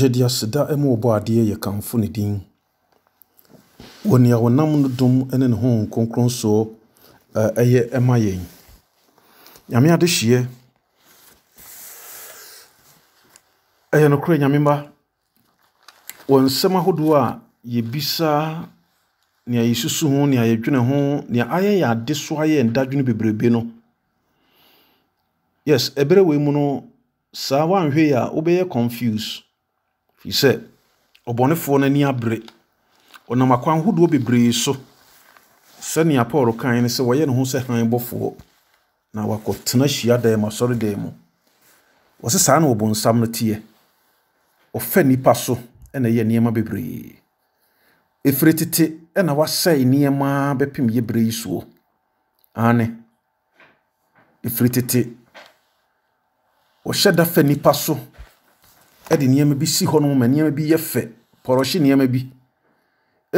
Gyedi aseda mu ɔbɔadeɛ yɛkamfo ne din. Wɔ nea wɔnam no dom ne ne Honhom Kronkron soɔ ɛyɛ ma yɛn. Nyame adehyeɛ ɛyɛ nokorɛ Nyame mma. Wɔ nsɛm ahodoɔ a yɛbisa, nea yɛsusu ho, nea yɛdwene ho, nea ayɛ yɛn adesoa so yɛn dadwene bebrebe no, yes, ɛberɛ wei mu no, saa woanhwɛ yi a wobɛyɛ confuse. firi sɛ ɔbɔnefoɔ no ani abere ɔnam akwan hodoɔ bebree so sɛnea paul kan ne sɛ wɔyɛ ne ho sɛ han na wakɔtena hyia dan mu asɔre dan mu wɔsɛ saa na ɔbɔnsam no teɛ ɔfa nnipa so ɛna ɛyɛ nneɛma bebree ɛfiri tete ɛna wasɛe nneɛma bɛpem yɛ berɛ yi soɔ ane ɛfiri tete wɔhyɛ da fa nnipa so de nneɛma bi si hɔnom ma nneɛma bi yɛ fɛ pɔrɔhye nneɛma bi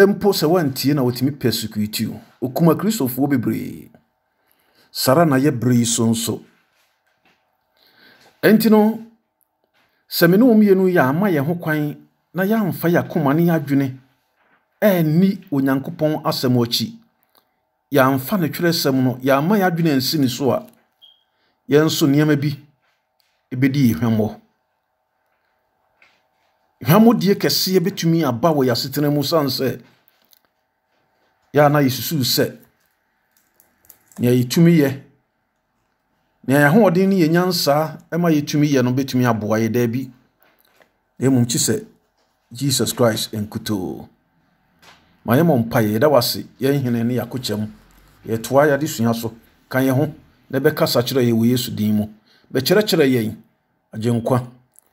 mpo sɛ wantie na wɔtumi persecute o okuma kristofoɔ bebree saa na yɛ bere yi so nso ɛnti no sɛ me ne wo mmienu yɛ ama yɛn ho kwan na yɛamfa yɛ akoma ne yɛ adwene ɛnni onyankopɔn asɛm akyi yɛamfa no twerɛsɛm no yɛama yɛ adwene ansi ne so a yɛn nso nneɛma bi ɛbɛdi yɛ hwɛmmɔ hwamodie kɛseɛ bɛtumi aba wɔ yɛasetena mu sane sɛ yɛa na yɛsusuu sɛ nea yɛtumi yɛ nea yɛahoɔden ne yɛnyansaa ma yɛtumi yɛ no bɛtumi aboa yɛ daabi na mmom kyi sɛ jesus christ nkutoo ma yɛmmɔ mpa yɛda wase yɛn hene ne yɛakokyɛm yɛtoa yɛade sua so ka yɛ ho na bɛkasa kyerɛ yɛ wɔ yesu din mu bɛkyerɛkyerɛ yɛn agyenkwa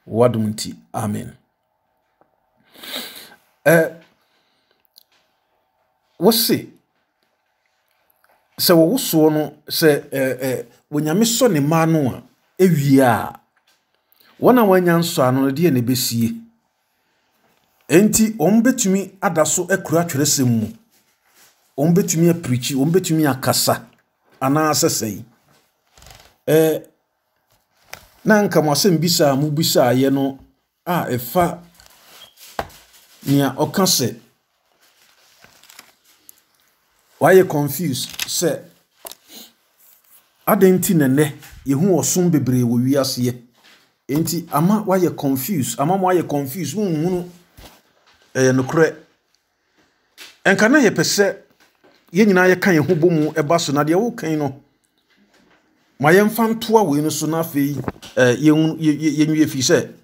wɔadom nti amen Uh, wɔsi sɛ wɔwɔ soɔ no sɛ ɛɛ ɛɛ wɔnyame sɔ ne mmaa no a ewie a wɔn a wɔanya nsɔ ano no deɛ na ebesie nti wɔn betumi ada so akura atwerɛsɛm mu wɔn betumi apirikyi wɔn betumi akasa anaa sɛsɛn ɛɛ na nka mo asɛm bi saa mo bi saa no a ɛfa. nea ɔka sɛ wayɛ confuse sɛ adan ti nɛnɛ yehu ɔsom bebree wɔ wiaseɛ nti ama wayɛ confuse ama mo ayɛ confuse huhunu ɛyɛ nokorɛ nka na yɛpɛ sɛ yɛn nyinaa yɛka yɛn ho bɔ mu ɛba so na deɛ wɔkan no ma yɛmfa ntoa wei no so na afei ɛɛ yɛn yɛn yɛn yɛ fi sɛ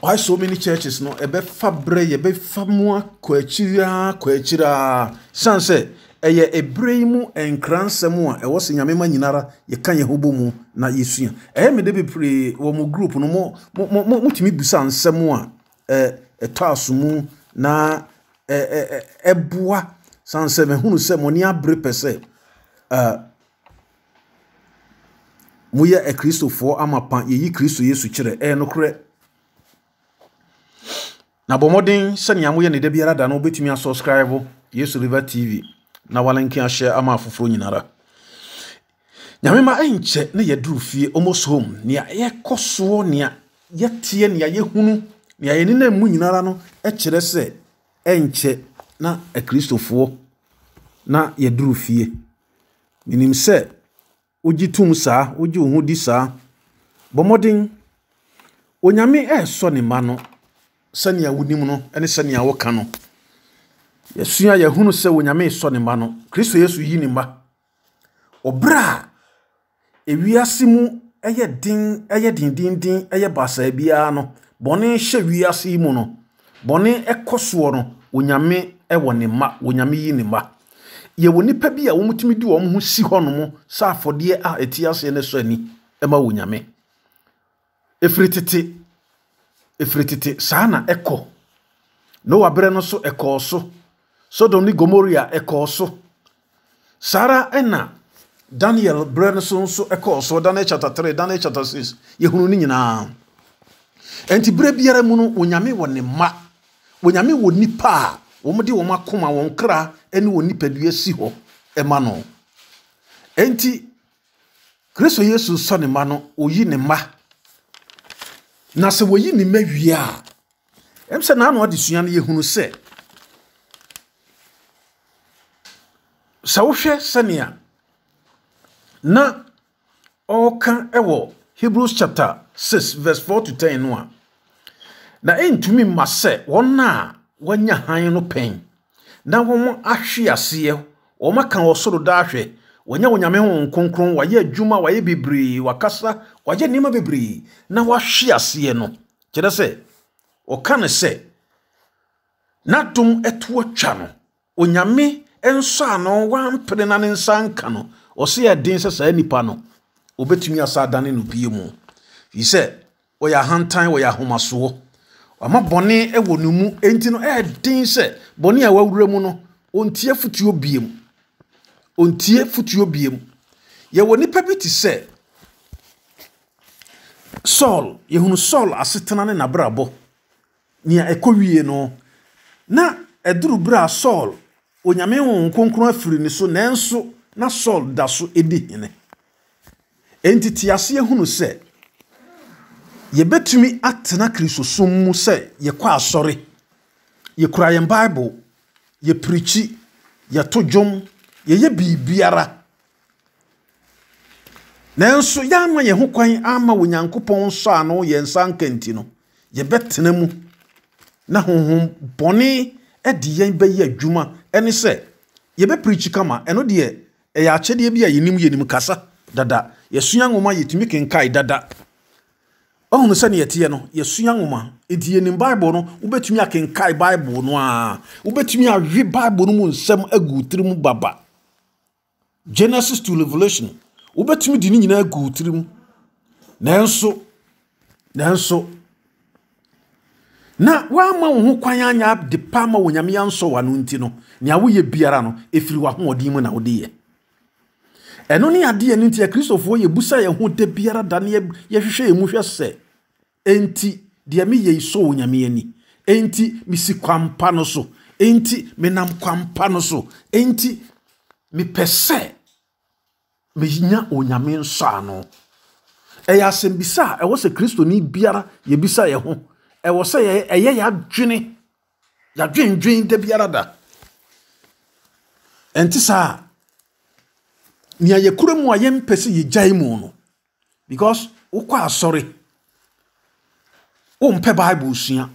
why so many churches no ɛbɛfa berɛ yɛbɛfa mu akɔ akyiri akɔ akyiri a san sɛ ɛyɛ ɛberɛ yi mu nkra nsɛm a ɛwɔ sɛ nyame ma nyinara yɛka yɛn ho bɔ mu na yɛsua ɛyɛ mede bebree wɔ mo group no mo mo mo mo mo motumi busa nsɛm a ɛtɔ e, e aso mu na ɛboa e, san sɛ mahunu sɛ mɔne abere pɛ sɛ moyɛ akristofoɔ amapa yɛyi kristo yesu kyerɛ ɛyɛ nokorɛ na bɔ mmɔden sɛnea moyɛ ne da biara da no wobɛtumi asubscribe yesu river tv na walenke ahyɛ ama afoforɔ nyinara nyame ma ɛnkyɛ ne yɛduru fie almost home nea yɛkɔ soɔ nea yɛteɛ nea yɛhunu nea yɛni na mu nyinara no kyerɛ sɛ ɛnkyɛ na akristofoɔ na yɛduru fie menim sɛ wogye tom saa wogye wo ho di saa bɔ onyame ɛresɔ ne ma no sɛnea wonim no ne sɛnea woka no yɛsua yɛhunu sɛ onyame sɔ ne mma no kristo yesu yi ne mma ɔberɛ a ewiase mu ɛyɛ den ɛyɛ dendenden ɛyɛ basaa biara no bɔne hyɛ wiase yi mu no bɔne ɛkɔ soɔ no onyame ɛwɔ ne mma onyame yi ne mma yɛwɔ nipa bi a wɔmutumi di wɔn ho si hɔnom sɛ afɔdeɛ a ɛti aseɛ ne sɔ ani ɛma onyame ɛfiri tete ɛfiri tete saa na ɛkɔ noa berɛ no so ɛkɔɔ so sodom ne gomoria ɛkɔɔ so saa ara ɛna daniel berɛ no so nso ɛkɔɔ so daniel chapter three daniel chapter six yɛhunu no nyinaa ɛnti berɛ biara mu no onyame wɔ ne mma onyame wɔ nipa a wɔmde wɔn akoma wɔn kra ne wɔn nipadua si hɔ ɛma no ɛnti kristo yesu sɔ ne mma no oyi ne ma na sɛ wɔyi ne mma wie a ɛm sɛ naa na ɔde sua no yɛhunu sɛ sɛ wohwɛ sɛnea na ɔreka wɔ hebrews chapter 6 verse 4 to 10 no a na ɛntumi mma sɛ wɔn a wɔanya hann no pɛn na wɔn ahwe aseɛ wɔn aka wɔ soro daa hwɛ wɔnyɛ wɔnyame wɔn kronkron wɔayɛ adwuma wɔayɛ bebree wɔakasa wayɛ nneɛma bebree na wahwe aseɛ no kyerɛ sɛ ɔka no sɛ n'adom ɛto atwa no onyame ano na ne nsa nka no ɔsɛ ɛden sɛ saa nipa no obɛtumi asa adane no pie mu firi sɛ ɔyɛ ahantan ɔyɛ ahomasoɔ ama bɔne wɔ mu no sɛ bɔne a wawura mu Saul yɛhunu Saul asetena ne n'abrabɔ nea ɛkɔ wie no na ɛduru bere a Saul onyame wɔn nkonkron afiri ne so nanso na Saul da so edi hene enti te ase yɛhunu sɛ yɛbɛtumi atena kristosom mu sɛ yɛkɔ asɔre yɛkura yɛn bible yɛpirikyi yɛto dwom yɛyɛ biribiara nanso yɛama yɛn ho kwan ama onyankopɔn nsɔ ano yɛn nsa nkanti no yɛbɛtena mu na honhom bɔne de yɛn bɛyɛ adwuma ne sɛ yɛbɛpirikyi kama ɛno deɛ ɛyɛ akyɛdeɛ bi a yɛnim yɛnim kasa dada yɛsua nwoma yɛtumi kenkae dada ɔhunu sɛ ne yɛteɛ no yɛsua nwoma nti yɛnim bible no wobɛtumi akenkae bible no a wobɛtumi awe bible no mu nsɛm agu tiri mu baba genesis to revolution wobɛtumi de ne nyinaa gu wo tiri mu nanso nanso na woama wo ho kwan anya de pa ma onyame ansɔ wa no nti no nea woyɛ biara no ɛfiri w'ahoɔden mu na wode yɛ ɛno ne adeɛ no nti akristofoɔ yɛbusa yɛn ho da biara da ne yɛhwehwɛ yɛn mu hwɛ sɛ enti deɛ meyɛ yi sɔ onyame ani enti mesi kwampa no so enti menam kwampa no so enti mepɛ sɛ mehinya onyame nsɔ ano ɛyɛ asɛmbisa a ɛwɔ sɛ kristoni biara yɛbisa yɛ ho ɛwɔ sɛ ɛyɛ yɛadwene yɛadwendwen da biara da ɛnte saa nea yɛkura mu a yɛmpɛ sɛ yɛgyae mu no because wokɔ asɔre wompɛ bible sua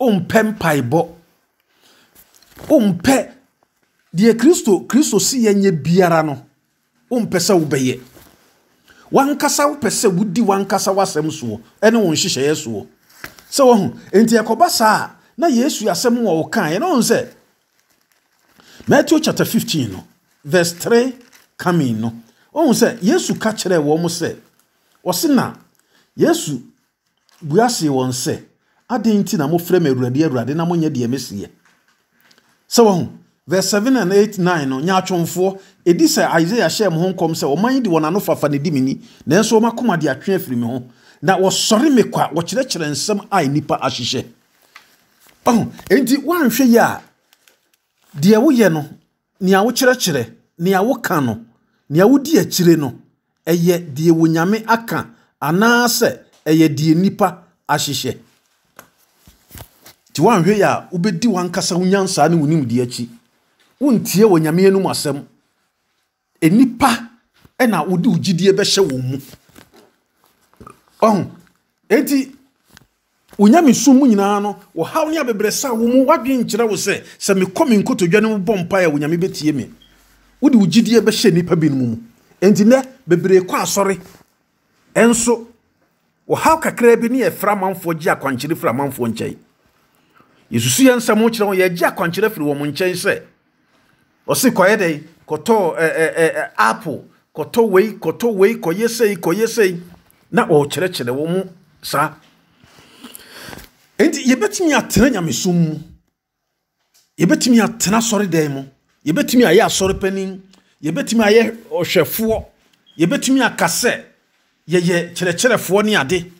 wompɛ mpaebɔ wompɛ deɛ kristo kristo si yɛnyɛ biara no wompɛ sɛ wobɛyɛ wankasa wopɛ sɛ wodi wankasa w'asɛm soɔ ɛne wo nhyehyɛeɛ soɔ sɛ wahu enti ɛkɔba saa a na yesu asɛm wɔ wo kaeɛ na ɔhu sɛ matthew chapter 15 no verse 3 coming no ɔhu sɛ yesu ka kyerɛɛ wɔ m sɛ ɔse na yesu bua see wɔn sɛ adɛn nti na mofrɛ me awurade awurade na monyɛ deɛ meseyɛ sɛ wahu verse seven and eight nine no nyaatwomfoɔ ɛdi sɛ isaia hyɛɛ mo ho nkɔm sɛ ɔman yi de wɔn ano fafa ne di me ni nanso wɔn akoma de atwe afiri me ho na wɔsɔre me kwa wɔkyerɛkyerɛ nsɛm a nipa ahyehyɛ ɔho enti wɔanhwɛ yi a deɛ woyɛ no nea wokyerɛkyerɛ nea woka no nea wodi akyire no ɛyɛ deɛ wonyame aka anaasɛ ɛyɛ deɛ nipa ahyehyɛ nti wɔanhwɛ yi a wobɛdi wankasa wo nyansaa ne wo nimdeɛ akyi wontie wɔ nyame anom asɛm nnipa ɛna wode wo gyidie bɛhyɛ wɔn mu enti onyame sum mu nyinaa no ɔhaw ne abɛbrɛsa wo mu woadwe nkyerɛ wo sɛ sɛ mekɔ me nkotodwa no bɔ mpae a onyame bɛtie me wode wo gyidie bɛhyɛ nnipa binom mu enti nɛ bebree kɔ asɔre ɛnso ɔhaw kakraa bi ne yɛfra amanfoɔ gye akwankyere firi amanfoɔ nkyɛn yɛsusu yɛ nsɛm kyerɛ ho yɛgye akwankyerɛ firi wɔn nkyɛn sɛ ɔsi kɔyɛ dɛ kɔtɔ ɛɛ ɛɛ apple kɔtɔ wei kɔtɔ wei kɔyɛ sei kɔyɛ sei na ɔrekyerɛkyerɛ wɔn saa nti yɛbɛtumi atena nyamesom mu yɛbɛtumi atena sɔredan mu yɛbɛtumi ayɛ asɔrepanin yɛbɛtumi ayɛ ɔhwɛfoɔ yɛbɛtumi aka sɛ yɛyɛ kyerɛkyerɛfoɔ ne ade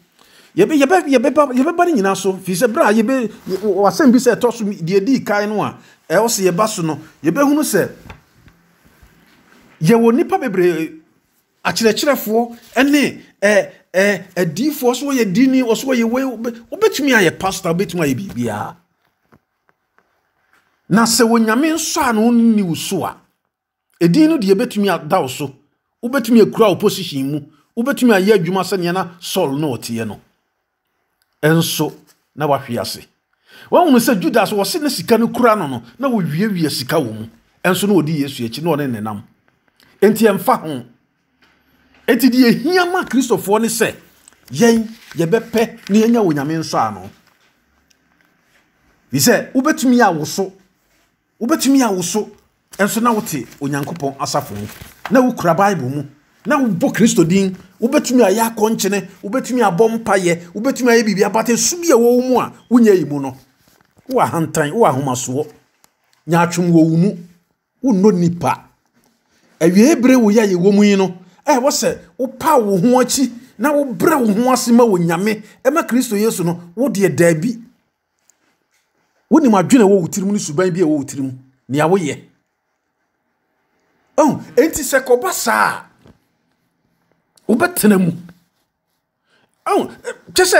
yɛbɛ yɛbɛ yɛbɛba yɛbɛba ne nyinaa so firi sɛ bere a yɛbɛ wasɛm bi sɛ ɛtɔ so deɛ di kan no a ɛwɔ sɛ yɛba so no yɛbɛhunu sɛ yɛwɔ nipa bebree akyerɛkyerɛfoɔ ne ɛ ɛ adiifoɔ so wɔyɛ diini wɔso wɔyɛ wei wɔbɛtumi ayɛ pastor wɔbɛtumi ayɛ biribiara na sɛ wɔnyame nsɔ a na wɔn ni so a edin no deɛ yɛbɛtumi ada wo so wobɛtumi akura wo position mu wobɛtumi ayɛ adwuma sɛnea na sɔl no ɔteɛ no ɛnso na wahwe ase wɔn mu sɛ judas wɔsi ne sika no kura no no na wɔwiewie sika wɔ mu ɛnso na wɔdi yesu akyi na ɔne ne nam nti ɛnfa ho nti deɛ ehia ma kristofoɔ ne sɛ yɛn yɛbɛpɛ ne yɛnya wɔ nyame nsɔ ano bisɛ wobɛtumi awoso wobɛtumi awoso ɛnso na wote onyankopɔn asafo mu na wokura bible mu na wobɔ kristo din wobɛtumi ayɛ akɔnkyene wobɛtumi abɔ mpayɛ wobɛtumi ayɛ biribi abata sum yɛ wɔ wo mu a wonyɛ yi mu no wowɔ ahantan wowɔ ahomasoɔ nyaatwom wɔ wo mu wonnɔ nipa awie bere wo yɛ a yɛwɔ mu yi no ɛwɔ eh, sɛ wopa wo ho akyi na wobrɛ wo ho ase ma wɔ nyame ɛma e kristo yesu no wodeɛ daabi wonim adwene wɔ wo tirim no suban bi a ɛwɔ wo tirim nea woyɛ oh, enti sɛ kɔba saa a wobɛtena mu kyɛ sɛ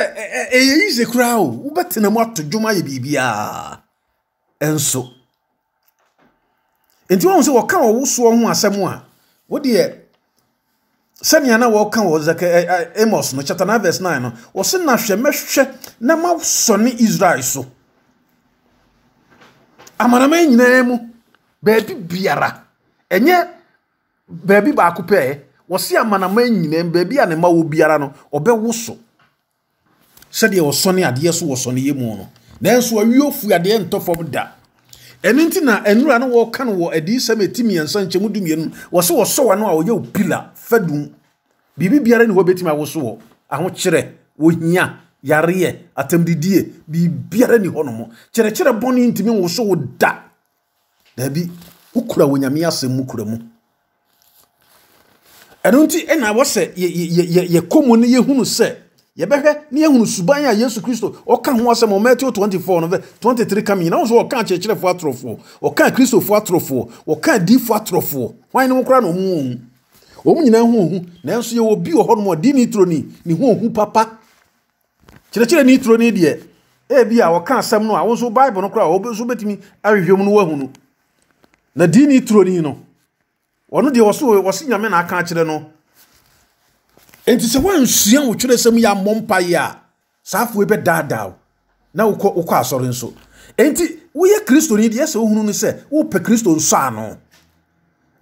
ɛyɛ yize koraa o wobɛtena mu ato dwom ayɛ biribiaa ɛnso nti wɔn sɛ wɔka wɔ wosoɔ ho asɛm a wodeɛ sɛnea na wɔka wɔ zaka amos no chapter nine verse nine no wɔsi na hwɛ mɛhwɛ na ma sɔne israel so amanaman nyinaa mu baabi biara ɛnyɛ baabi baako pɛɛ wɔsi amanama nyinaa beebi a ne ma wɔ biara no ɔbɛwoso sɛdeɛ wɔsɔne adeɛ so wɔsɔne yɛ mu no nanso awie ofu adeɛ ntɔ fam da ɛno nti na nnura no wɔka no wɔ adiisɛm eti mmiɛnsa nkyɛn du mmienu wɔsi wɔsɔ wɔn a wɔyɛ opila fɛdum biribi biara ne wɔbɛtumi awoso wɔ ahokyerɛ wɔhia yareɛ atɛmdidie biribiara ni hɔnom kyerɛkyerɛ bɔne ntumi woso wo da daabi wokura wɔ nyame asɛm mu kura mu ɛno nti ɛna wɔsɛ yɛkɔ mu no yɛhunu sɛ yɛbɛhwɛ ne yɛhunu suban a yesu kristo ɔka ho asɛm ɔmɛtio 24 no sɛ 23 ka nyina wo so ɔka akyerɛkyerɛfoɔ atorɔfoɔ ɔka kristofoɔ atorɔfoɔ ɔka adiifoɔ atorɔfoɔ hwan no koraa na ɔmu wɔ mu nyinaa ho ohu nanso yɛwɔ bi wɔ hɔnom ɔde ne turo ni ne ho ohu papa kyerɛkyerɛ ne turo ni deɛ ebi a ɔka asɛm no a wo nso bible no koraa a wobɛso bɛtumi ahwehwɛ mu no woahunu na dii ne turo ni no ɔno deɛ wɔso wɔsi nyame na aka akyerɛ no nti sɛ wansua wo twerɛ sɛm yɛ mmɔ mpaeɛ a saa afoe bɛdaadaa na wokɔ wokɔ asɔre nso nti woyɛ ni deɛ sɛ wohunu no sɛ wopɛ kristo nsɔ ano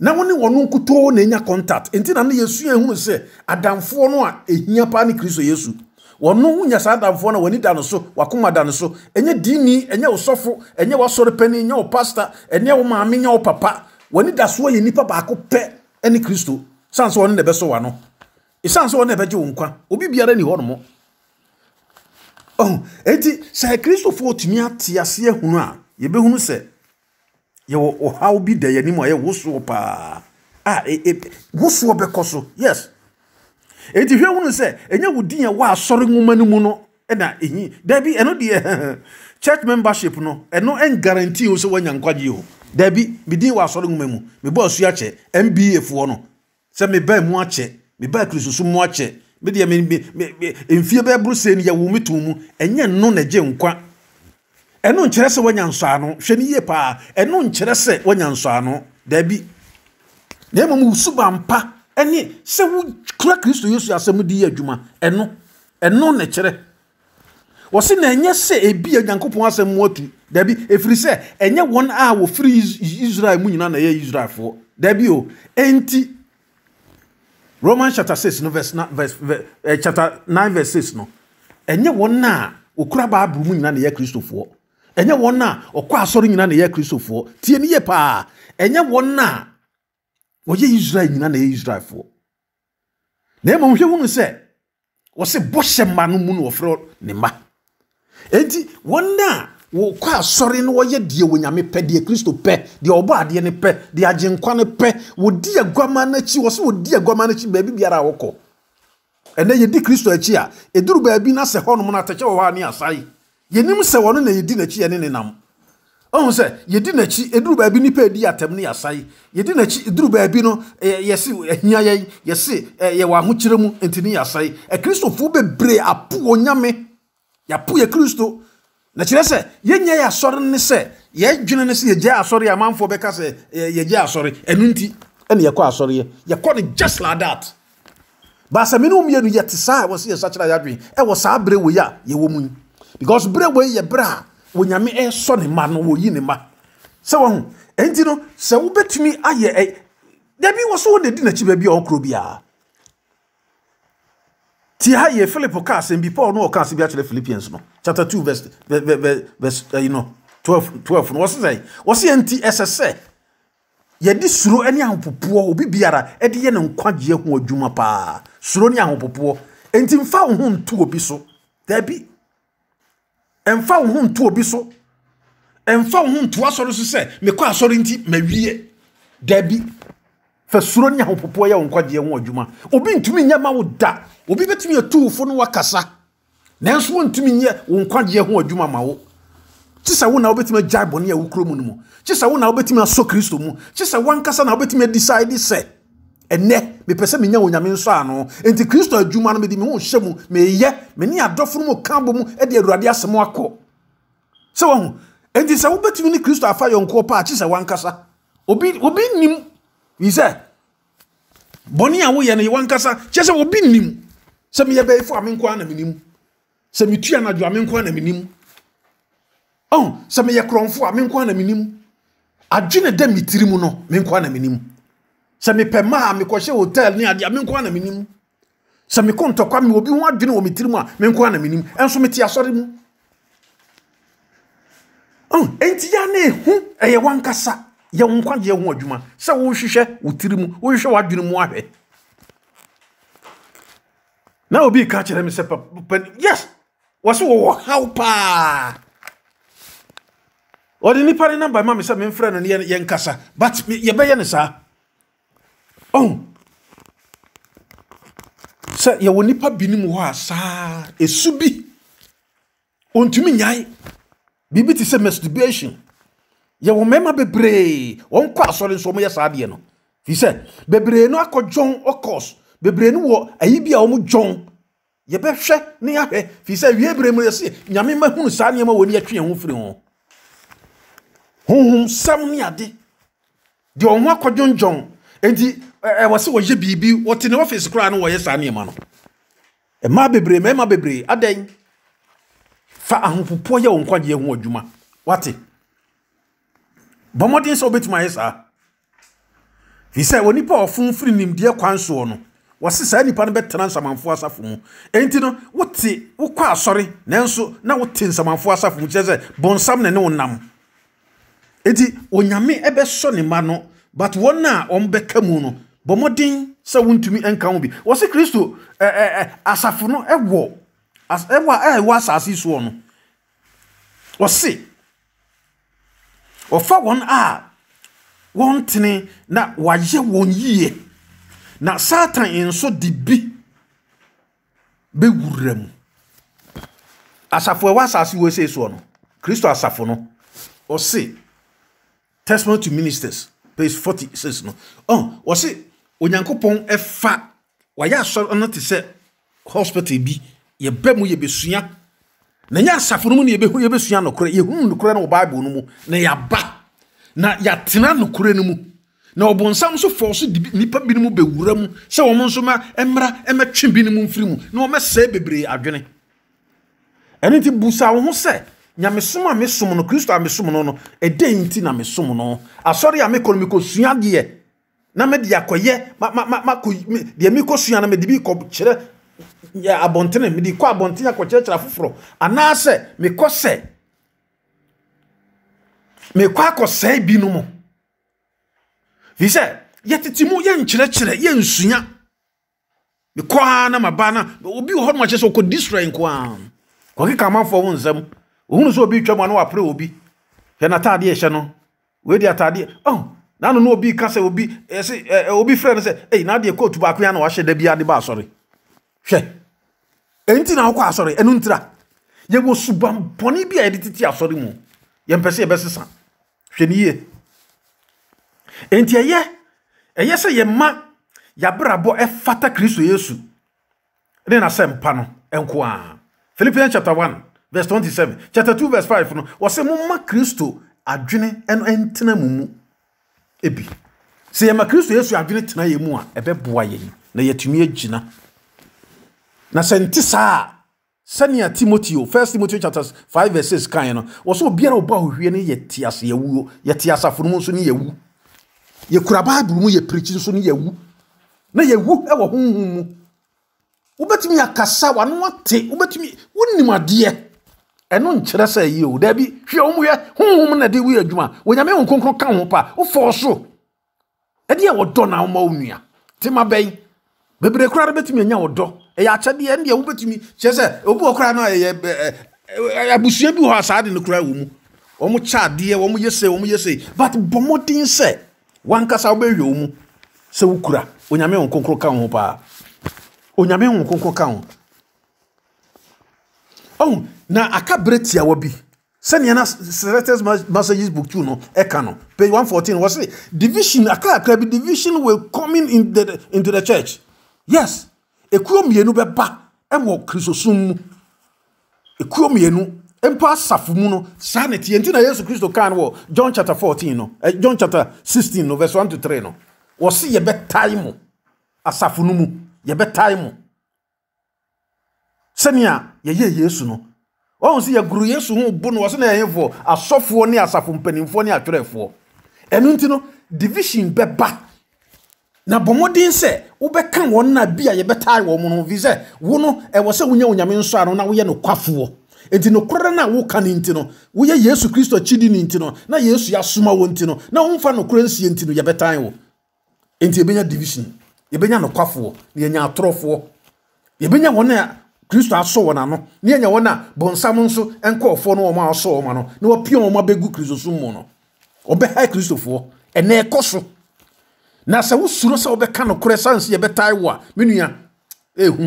na wone wɔno nkutoo na ɛnya contact nti na no yɛsua hunu sɛ adamfoɔ no a ɛhia paa ne kristo yesu wɔno wonya saa adamfoɔ no w'ani da no so wakoma da no so ɛnyɛ dini ɛnyɛ wo sɔfo ɛnyɛ w'asɔre pani ɛnyɛ wo pastor ɛnyɛ wo maame nyɛ wo papa wɔne dasoɔ yɛ nipa baako pɛ ɛne kristo san sɛ wɔne na ɛbɛsɔ wa no san sɛ wɔne na ɛbɛgye wɔn nkwa obi biara ni hɔnom ɔhun eti sɛ kristofoɔ tumi ate aseɛ hunu a yɛbɛhunu sɛ yɛwɔ ɔhaw bi da yɛn anim a yɛ wosoɔ paa a e e wosoɔ bɛkɔ so yes eti hwɛ hunu sɛ enya wo din a wɔ asɔre nwoma no mu no ɛna ehin dabi ɛno deɛ church membership no ɛno ɛn guarantee o sɛ wɔnya nkwagye o dabi medin wɔ asɔre nwoma mu mebɔ asu akyɛ mba foɔ no sɛ mebaa mu akyɛ mebaa kirisoso mu akyɛ medeɛ mfie bɛɛ boro sɛ no yɛwo me to mu ɛnyɛ no na gye nkwa ɛno nkyerɛ sɛ woanya nsɔano hwɛ no yie paa ɛno nkyerɛ sɛ woanya nsɔano dabi na mmom wosuba mpa ne sɛ wokura kristo yesu asɛm de yɛ adwuma ɛno ɛno na kyerɛ wɔsi na ɛnyɛ sɛ ebi yɛ nyankopɔn asɛm mu atu dabi efiri sɛ ɛnyɛ wɔn a wɔfiri israel mu nyinaa na ɛyɛ israelfoɔ dabi o enti roman chapter six no verse na verse eh, chapter nine verse six no ɛnyɛ wɔn a wɔkura baabul mu nyinaa na ɛyɛ kristofoɔ ɛnyɛ wɔn a ɔkɔ asɔre nyinaa na ɛyɛ kristofoɔ tie ne yie paa ɛnyɛ wɔn a wɔyɛ israel nyinaa na ɛyɛ israelfoɔ na mmom hwɛ wɔn sɛ wɔsi bɔhyɛ mma mu na wɔfrɛ ne mma eti wɔn a wɔkɔ asɔre no wɔyɛ deɛ wɔnyame pɛ deɛ kristo pɛ deɛ ɔbɔ adeɛ no pɛ deɛ agyenkwa no pɛ wɔdi aguama n'akyi wɔ so wɔdi aguama n'akyi baabi biara a wɔkɔ yedi kristo akyi a ɛduru baabi na sɛ hɔnom no atɛkyɛ wɔ hɔ a ne asae yɛnim sɛ wɔno na yɛdi n'akyi yɛne ne nam ɔhu sɛ yɛdi n'akyi ɛduru baabi nipa edi atɛm ne yɛasae yɛdi n'akyi ɛduru baabi no yɛsi ɛhia yɛn yɛsi ɛyɛwɔ ahokyerɛ mu nti ne yɛasae ɛkristofoɔ bebree apo wɔn nyame yɛapo yɛ kristo na kyerɛ sɛ yɛnyɛ yɛ asɔre ne sɛ yɛdwene no sɛ yɛgya asɔre a amanfoɔ bɛka sɛ eh, yɛgya asɔre ɛno nti ɛne yɛkɔ asɔreɛ yɛkɔ no just like that baasɛmi ne womienu yɛte saa a ɛwɔ sɛ yɛsakyerɛ a yɛadwene ɛwɔ saa berɛ wei a yɛwɔ mu yi because berɛ wei yɛ berɛ a onyame ɛresɔ ne ma no wɔyi ne ma sɛ wahu ɛnti no sɛ wobɛtumi ayɛ dabi wɔ so wode di n'akyi baabi a ɔkorɔ biara ti ha yɛ philip ka asɛm bi paul no ɔka asɛm bi akyerɛ philippians no chapter 2 verse verse verse eh, you know 12 12 no wɔse sɛ wɔse yɛ nti ɛsɛ sɛ yɛde suro ne ahopopoɔ obi biara de yɛ ne nkwagyeɛ ho adwuma paa suro ne ahopopoɔ enti mfa wo ho nto obi so daabi ɛmfa wo ho nto obi so ɛmfa wo ho nto asɔre so sɛ mekɔ asɔre nti mawie daabi fɛ suro ne ahopopoɔ yɛ wo nkwagyeɛ ho adwuma obi ntumi nyɛ ma wo da obi bɛtumi atuwofo no wakasa nanso wontumi nyɛ wo nkwagyeɛ ho adwuma ma wo kye sɛ wo na wobɛtumi agyae bɔne a wokuro mu no mu kye sɛ wo na wobɛtumi asɔ kristo mu kye sɛ woankasa na wobɛtumi adeside sɛ ɛnɛ mepɛ sɛ menya onyame nsɔ ano enti kristo adwuma no mede me ho hyɛ mu meyɛ mene adɔfo no mu ka bɔ mu de awurade asɛm akɔ sɛ wahu enti sɛ wobɛtumi ne kristo afa yɔnkoɔ pa a kye sɛ Obi obi nim wi sɛ bɔne a woyɛ no yɛwɔ nkasa kyerɛ sɛ obi nnim sɛ meyɛ bɛyifo a menko a na menim sɛ metua anadwo a menko a na menim ɔn oh, sɛ meyɛ korɔmfo a menko a na menim adwene dɛ me tiri mu no menko a na menim sɛ mepɛ ma a mekɔhyɛ hotel ne adeɛ a menko a na menim sɛ mekɔ ntɔkwa me obi ho adwene wɔ me tiri mu a menko a na menim ɛnso mete asɔre mu ɔn oh, enti ya na ehu ɛyɛ wankasa yɛ wo nkwagyeɛ ho adwuma sɛ wohwehwɛ wo tiri mu wohwehwɛ w'adwene mu ahwɛ na obi ka kyerɛ me sɛ yes wɔ sɛ wɔwɔ haw paa ɔde nipa ne namba ma me sɛ memfrɛ no ne yɛnkasa but yɛbɛyɛ ne saa ɔh sɛ yɛwɔ nipa binom hɔ a saa ɛsu bi ɔntumi nyae biribi te sɛ masturbation yɛwɔ mmarima bebree wɔn kɔ asɔre nso wɔn yɛ saa adeɛ no fi sɛ bebree no akɔ jɔn ɔkɔs bebree no wɔ ayi bi a wɔn jɔn yɛbɛhwɛ ne ahwɛ fi wie bebree mu yɛsi nyame mma hunu saa nneɛma wɔ ni atwi yɛn ho firi ho huhum sɛm ne ade deɛ wɔn ho akɔ jɔn jɔn eti ɛɛ wɔsi wɔyɛ biribi wɔte ne ɔfisi koraa no wɔyɛ saa nneɛma no mmaa bebree mmarima bebree adan fa ahopopoɔ yɛ wɔn nkwagyeɛ ho adwuma wate bɔ mmɔden sɛ wobɛtumi ayɛ saa firi sɛ onipa a ɔfom firi nimdeɛ kwan soɔ no wɔse saa nipa no bɛtena nsamanfoɔ asafo mu enti no wote wokɔ asɔre nanso na wote nsamanfoɔ asafo mu kyerɛ sɛ bɔnsam ne ne wo nam enti onyame ɛbɛsɔ ne ma no but wɔn a wɔmbɛka mu no bɔ mmɔden sɛ wontumi nka ho bi wɔse kristo asafo no ɛwɔ ɛwɔ a ɛwɔ asase soɔ no wɔse ɔfa wɔn a wɔn tene na wayɛ wɔn yie na satan nso de bi bɛwura mu asafo ɛwɔ asase wɔ sei soɔ no kristo asafo no ɔse testimony to ministers page forty six no ɔn oh, ɔse onyankopɔn ɛfa wayɛ asɔre no te sɛ hospital bi yɛbɛ mu yɛbɛsua na nyɛ asafo no mu na yɛbɛhu yɛbɛsua nokorɛ yɛhunu nokorɛ no wɔ bible no mu na yɛaba na yɛatena nokorɛ no mu na ɔbɔnsam nso fɔɔ so dibi nnipa binom bɛwura mu sɛ wɔn nso ma mmra mmɛtwe binom mfiri mu na wɔmɛsɛe bebree adwene ɛno nti busa wo ho sɛ nyamesom a mesom no kristo a mesom no no ɛdɛn nti na mesom no asɔre a mekɔ no mekɔsua deɛ na mede akɔyɛ deɛ mekɔsua no mede bi kɔkyerɛ yɛ abɔntene mede kɔ abɔntene akɔkyerɛkyerɛ afoforɔ anaasɛ mekɔ sɛ mekɔ akɔsɛe bi no mu firi sɛ yɛtete mu yɛnkyerɛkyerɛ yɛnsua mekɔ a na maba no obi wɔ hɔ no makyerɛ sɛ ɔkɔ disrɛ nko a kɔkeka amanfoɔ wo nsɛm ohunu sɛ obi twam a na waprɛ obi hwɛ n'ataadeɛ ɛhyɛ no weedi ataadeɛ oh nanu na obi ka sɛ obi ɛsɛ ɛ obi frɛ no sɛ ɛyi n'adeɛ kootu baako yɛn na wahyɛ da bi ade ba asɔre hwɛ ɛnti na wokɔ asɔre ɛno ntira yɛwɔ subanpɔne bi a yɛde tete asɔre mu yɛmpɛ sɛ yɛbɛsesa hwɛ ne yie ɛnti ɛyɛ ɛyɛ sɛ yɛma yɛabrabɔ ɛfata kristo yesu ne nasɛ mpa no ɛnko a philippians chapter 1 verse 27 chapter 2 verse 5 no wɔsɛ momma kristo adwene ɛno ɛntena mu mu ebi sɛ yɛma kristo yesu adwene tena yɛ mu a ɛbɛboa yɛn na yɛatumi agyina na sɛ nte saa a sɛnea timoteo first timoteo chapter five verse six kan no wɔ so obiara ɔbɔ ahohwie no yɛ te ase yɛwuo yɛ te asafo no mu nso ne yɛwu yɛkura bible mu yɛ nso ne yɛwu na yɛwu wɔ honhom mu wobɛtumi akasa wano ate wobɛtumi wonim adeɛ ɛno nkyerɛ sɛ yi o daabi hwɛ wɔn yɛ honhom na de woyɛ adwuma wɔnyame wɔn nkonkron ka ho pa wofɔɔ so ɛdeɛ wɔdɔ na wɔma wo nua tema bɛyi bebree koraa no bɛtumi anya wɔdɔ ɛyɛ akyɛdeɛ ɛnneɛ wobɛtumi kyerɛ sɛ obi wɔ koraa no a ɛyɛ abusua bi wɔ hɔ a saa de no koraa wɔ mu wɔn kyɛ adeɛ wɔn yɛ sɛ wɔn yɛ sɛ but bɔ mmɔden sɛ wankasa wobɛhwɛ wɔn mu sɛ wokura onyame wɔn kokoro ka ho paa onyame wɔn kokoro ka ho ɔn na aka bere tiawa bi sɛnea na selectors messages book two no ɛka no page one fourteen wɔ se division akrakra bi division were coming in the, into the church yes ekuo mmienu bɛba ɛwɔ kristosom mu ekuo mmienu mpo asafo mu no saa ne tie nti na yesu kristo kan wɔ john chapter fourteen no eh, john chapter sixteen no verse one to three no wɔsi yɛbɛtae mo asafo no mu yɛbɛtae mo sɛnea yɛyɛ yesu no wɔn si yɛguru yesu ho bu no wɔsi na yɛyɛ fo asɔfoɔ ne asafo mpanimfoɔ ne atwerɛfoɔ ɛnu nti no division bɛba na bɔ mmɔden sɛ wobɛka wɔn na bi a yɛbɛtae wɔn no fi sɛ wo no ɛwɔ sɛ wonya onyame nso ano na woyɛ no kwafoɔ enti nokorɛ no a woka no nti no woyɛ yesu kristo kyidi no nti no na yesu yɛasoma wɔ nti no na womfa nokorɛ nsie nti no yɛbɛtae wo enti yɛbɛnya division yɛbɛnya nokwafoɔ na yɛnya atorɔfoɔ yɛbɛnya wɔn a kristo aso wɔn ano na yɛnya wɔn a bɔnsam nso nkɔɔfoɔ no wɔn a asɔ wɔn ano na wɔapia wɔn abɛgu kristo so mu no ɔbɛha kristofoɔ ɛnɛ so na sɛ wosuro sɛ wobɛka nokorɛ sane sɛ yɛbɛtae wo a me nua ɛhu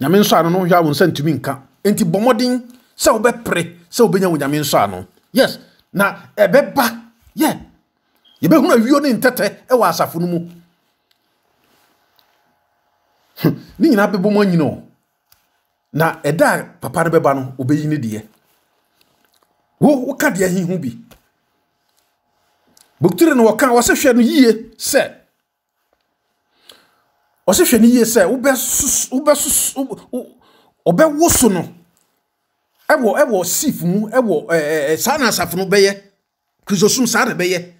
nyame nsɔ ano no hwɛ a wo nsa ntumi nka enti bɔ mmɔden sɛ wobɛpere sɛ wobɛnya wo nyame nsɔ ano yes na ɛbɛba yɛ yɛbɛhunu awio ne ntɛtɛ ɛwɔ asafo no mu hm, ne nyinaa bɛbɔ mu anyina na ɛda a papa no bɛba no obɛyi ne deɛ wo woka deɛ ahi ho bi booktiri no wɔka wɔsɛ hwɛ no yie sɛ wɔsɛ hwɛ no yie sɛ no ɛwɔ ɛwɔ sif mu ɛwɔ ɛɛ saa na asafo no bɛyɛ krisosum saa na bɛyɛ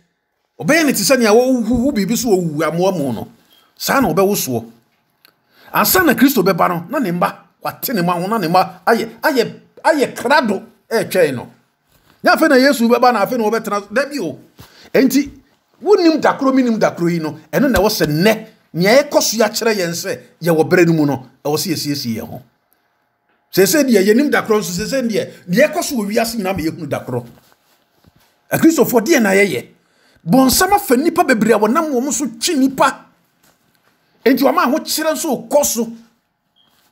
ɔbɛyɛ ne te sɛ nea wɔhuhu biribi so wɔwu amoamu no saa na ɔbɛwosoɔ ansa na kristo bɛba no na ne mba wate ne ma ho na ne mba ayɛ ayɛ ayɛ krado ɛɛtwɛn no nyɛ afei na yesu bɛba na afei na wɔbɛtena dɛbi o. enti wonim dakoro mi nim dakoro yi no ɛno na ɛwɔ sɛ nnɛ nea yɛkɔ so akyerɛ yɛn sɛ yɛwɔ berɛ no mu no ɛwɔ sɛ yɛsiesie yɛn ho sese deɛ yɛnim dakoro nso sese deɛ nea yɛkɔ so wɔ wiase nyinaa ma yɛhunu dakoro akristofoɔ deɛ na yɛyɛ bɔnsam afa nipa bebree a wɔnam wɔn so twi nipa nti wɔn a ahokyerɛ nso kɔ so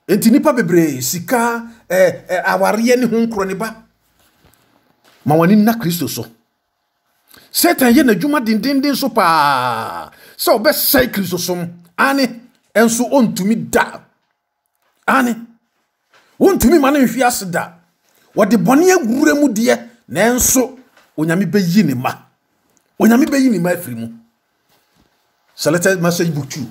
nti nipa bebree sika ɛɛ eh, ɛɛ eh, awareɛ ne ho nkorɔ ne ba ma wɔn na kristo so satan yɛ n'adwuma dendenden so paa sɛ ɔbɛsɛe kristosom ane ɛnso ɔntumi da ane ɔntumi ma no nhwi ase da wɔde bɔne awura mu deɛ nanso onyame bɛyi ne ma onyame bɛyi ne ma afiri mu selected message book two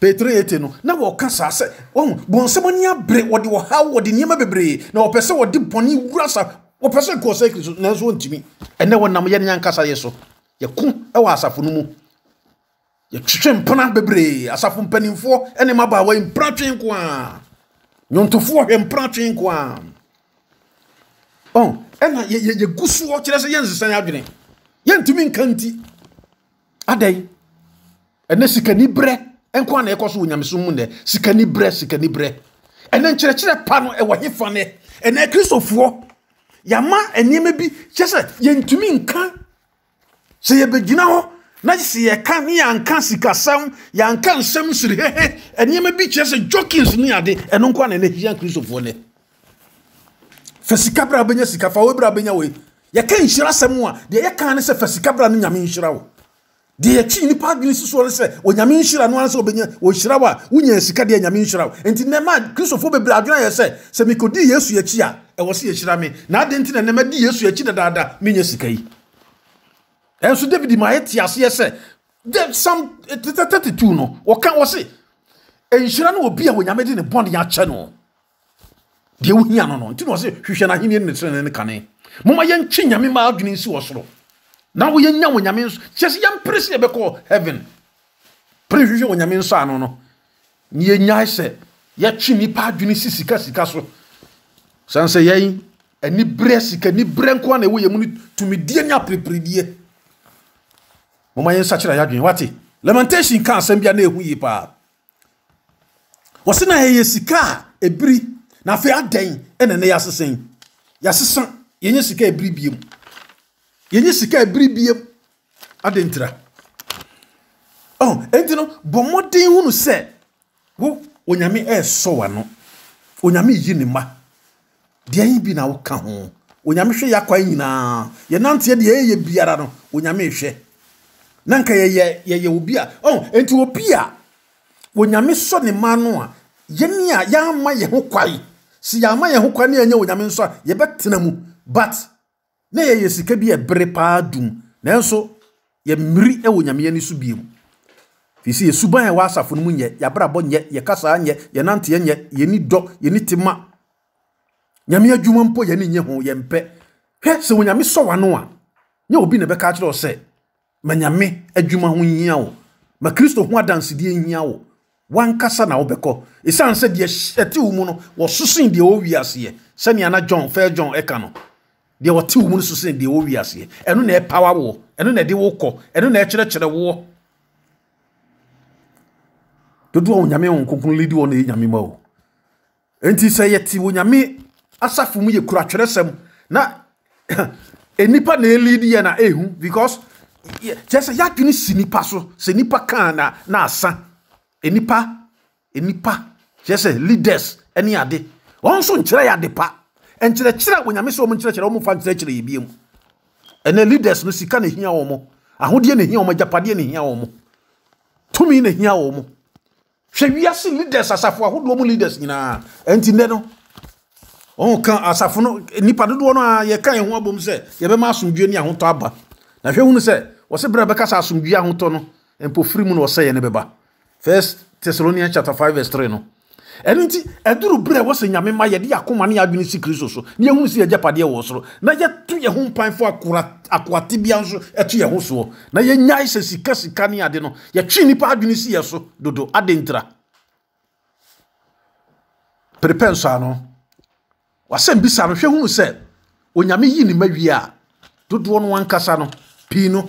petro ete no na wɔka saa sɛ ɔhu bɔnsɛm ani abere wɔde ɔhaw wɔde nneɛma bebree na wɔpɛ sɛ wɔde bɔne wura sa wopɛ sɛ kɔ cycle so nanso wontumi ɛnɛ wɔnam yɛne nyankasaeɛ so yɛko wɔ asafo no mu yɛtwetwe mpena bebree asafo mpanimfoɔ ne mabaawa yi mpena twe nko a nnwontofoɔ hwɛ mpena twe nko a ɛna yɛgu soɔ kyerɛ sɛ yɛnsesan adwene yɛntumi nka nti adɛn ɛnɛ sikani berɛ nko na ɛkɔ so wɔ nyamesom mu nɛ sikani berɛ sikani berɛ ɛnɛ nkyerɛkyerɛ pa no ɛwɔ hefa nɛ ɛnɛ kristofoɔ yɛama nneɛma bi kyɛ sɛ yɛntumi nka sɛ yɛbɛgyina hɔ na ni yɛka ne yɛanka sikasɛm yɛanka nsɛm siri hehe nneɛma bi kyerɛ sɛ jokins ne ade ɛno nko ana ɛnahia kristofoɔ nɛ fɛ sika berɛ a bɛnya sika fa wo berɛ a bɛnya wei yɛka nhyira asɛm a deɛ yɛka ne sɛ fɛ sika berɛ nyame nhyira wo deɛ yɛkyi nipa adwene sosoɔ no sɛ onyame nhyira no ara sɛ obɛnya wɔhyira wo a wonya sika deɛ nyame nhyira wo enti nnɛma kristofoɔ bebree adwene yɛ sɛ sɛ mekɔdii yesu akyi a ɛwɔ sɛ yɛhyira me na adɛn nti na nnɛma di yesu akyi dadaada menya sika yi ɛnso david ma yɛte aseɛ sɛ sam 32 no wɔka wɔ se nhyira no obi a onyame de ne bɔne akyɛ no deɛ wohia no no nti na ɔse hwehwɛ no ahenni ne ne kane moma yɛntwe nyame ma adwene nsi wɔ soro na woyɛnya wɔ nyame nso kyɛ sɛ yɛmpere sɛ yɛbɛkɔ heaven pere hwehwɛ wɔ nyame nso ano no ne yɛnyae sɛ yɛtwe nnipa adwene si sika sika so sane sɛ yɛn aniberɛ sika aniberɛ nko a na ɛwɔ yɛ mu no tumidie ne apereperedie moma yɛnsakyerɛ yɛadwene wate lamentation ka asɛm bia na ɛhu yie paa wɔse na ɛyɛ sika a ɛbiri na afei adɛn ɛna ɛnɛ yɛasesɛn yɛasesa yɛnyɛ sika ɛbiri biem yɛnyɛ sika ebiri biem ade ntira ɔn eti no bɔ mmɔden hunu sɛ wo onyame ɛɛsɔ wano onyame yi ne ma deɛ yi bi na woka ho onyame hwɛ yɛ akwan nyinaa yɛnanteɛ deɛ ɛyɛ biara no onyame hwɛ na nka yɛyɛ yɛyɛ obi a ɔn nti obi a onyame sɔ ne ma no a yɛn a yɛama yɛn ho kwae si yɛama yɛn ho kwae ne yɛnyɛ onyame nsɔ a yɛbɛtena mu but na yɛyɛ sika bi ɛbere paa dum nanso yɛmmiri wɔ nyameɛ no so bio fisi yɛsuban a ɛwɔ asafo no mu nyɛ yɛabrabɔ nyɛ yɛkasaa nyɛ yɛnanteɛ nyɛ yɛni dɔ yɛni tema nyame adwuma mpo yɛne nyɛ ho yɛmpɛ hwɛ sɛ onyame sɔ w'ano a nyɛ obi na ɛbɛka akyerɛ sɛ ma nyame adwuma ho hia wo ma kristo ho adansedeɛ hia wo wankasa na wobɛkɔ ɛsiane sɛ deɛ ɛte wo mu no wɔsosen deɛ wɔ wiaseɛ john fɛ john ɛka no deɛ ɔte wo mu no so sɛ deɛ ɔwɔ wiaseɛ ɛno na ɛpawa wo ɛno na ɛde wo kɔ ɛno na ɛkyerɛkyerɛ woɔ dodoɔ wo nyame wo nkonkron ledi wɔ na ɛyɛ nyame ma o enti sɛ yɛte wo nyame asafo mu yɛkura twerɛsɛm na nipa na ɛlidi yɛ na ɛhu because kyɛ sɛ yɛadwene si nipa so sɛ nipa kaa na na asa nipa nipa kyɛ sɛ leaders ne ade wɔn nso nkyerɛ yɛ ade pa nkyerɛkyerɛ wɔnyame sɛ wɔn nkyerɛkyerɛ wɔn fa nkyerɛkyerɛ yɛ bie mu ɛnɛ leaders no sika na ehia wɔn ahodeɛ na ehia wɔn agyapadeɛ na ehia wɔn tumi na ehia wɔn hwɛ wiase leaders asafo ahodoɔ mu leaders nyinaa ɛnti nnɛ no wɔn ka asafo no nipa dodoɔ no a yɛka yɛn ho abom sɛ yɛbɛma asomdue ne ahotɔ aba na hwɛ hunu sɛ wɔsɛ bere a bɛka sɛ asomdue ahotɔ no mpofiri mu na wɔsɛ yɛn ne bɛba first thessalonians chapter five verse three no ɛno nti ɛduru berɛ a wɔsɛ nyame ma yɛde akoma ne yɛadwene si kristo so na yɛhunu si yɛgyapadeɛ wɔ soro na yɛto yɛ ho mpan fo akoate bia nso ɛto yɛ ho soɔ na yɛnyae sɛ sika sika ne ade no yɛtwe nnipa adwene si yɛ so dodo ade ntra perepɛ nso ano wasɛm bisa no hwɛ hunu sɛ onyame yi ne ma wie a dodoɔ no wankasa no pii no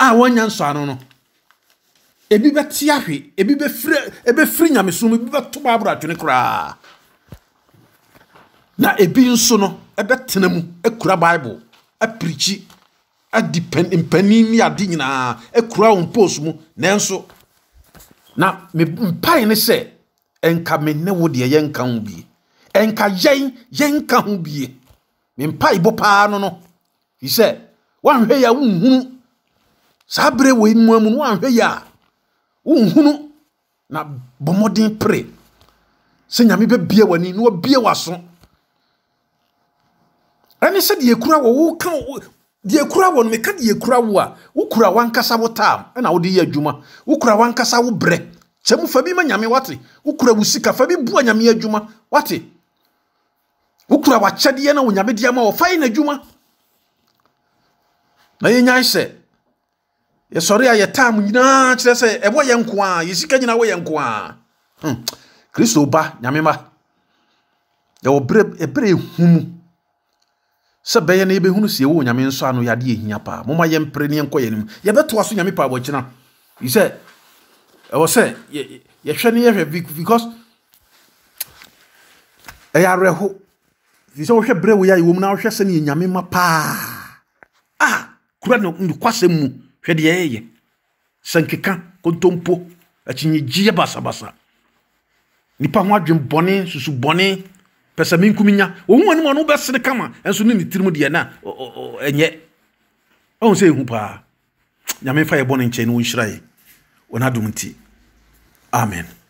a wanya nso ano no ebi bɛte ahwe ebi bɛfiri ebɛfiri nyamesom ebi bɛto baabura atwene koraa na ebi nso no ɛbɛtena mu ekura bible apirikyi adi mpanin ni adi nyinaa ekura wɔn post mu nanso na mpae ne sɛ nka me ne wo deɛ yɛn nka ho bie nka yɛn yɛn nka ho bie me mpae bɔ paa no no fi sɛ wɔahwɛ yɛ a wohunu saa bere wɔ mu amu no wɔahwɛ yɛ a wonhunu na bɔmmɔden pere sɛ nyame bɛbie w'ani na wabie w'aso ɛne sɛ deɛ kura wɔ woka deɛ kura wɔ no meka deɛ kura wo a wokura wankasa wo taam ɛna wode yɛ adwuma wokura wankasa wo berɛ kyɛ mu fa bi ma nyame wate wokura wo sika fa bi bua nyame adwuma wate wokura w'akyɛdeɛ na wo nyame de ama wɔ fa yɛ n'adwuma na yɛnyae sɛ yɛsɔre a yɛtam nyinaa kyerɛ sɛ ɛwɔ yɛ nko a yɛsika nyinaa wɔ yɛ nko a hmm. kristo ba nyame ma yɛwɔ ɛberɛ ehu mu sɛ bɛyɛ no yɛbɛhunu sɛ yɛwɔ nyame nso ano yɛade yɛhia paa moma yɛmpere ne yɛnkɔ yɛ no mu yɛbɛtoa so nyame paa bɔkyena yi sɛ ɛwɔ sɛ yɛhwɛ ne yɛhwɛ because ɛyɛ awerɛho firi sɛ wohwɛ berɛ wo a yɛwɔ mu na wohwɛ sɛ ne yɛ nyame ma paa a ah! kura nokwasɛm mu hwɛ deɛ ɛyɛ sɛ nkeka kontompo akyinyegyeɛ basabasa nipa ho adwen bɔne susu bɔne pɛ sɛ menkum nya ɔhu anim ɔno wobɛsere kama ɛnso ne ne tirim deɛ na ɛnyɛ ɔhu sɛ ɛhu paa nyame fa yɛ bɔne nkyɛn na ɔnhyira yɛ ɔno adom nti amen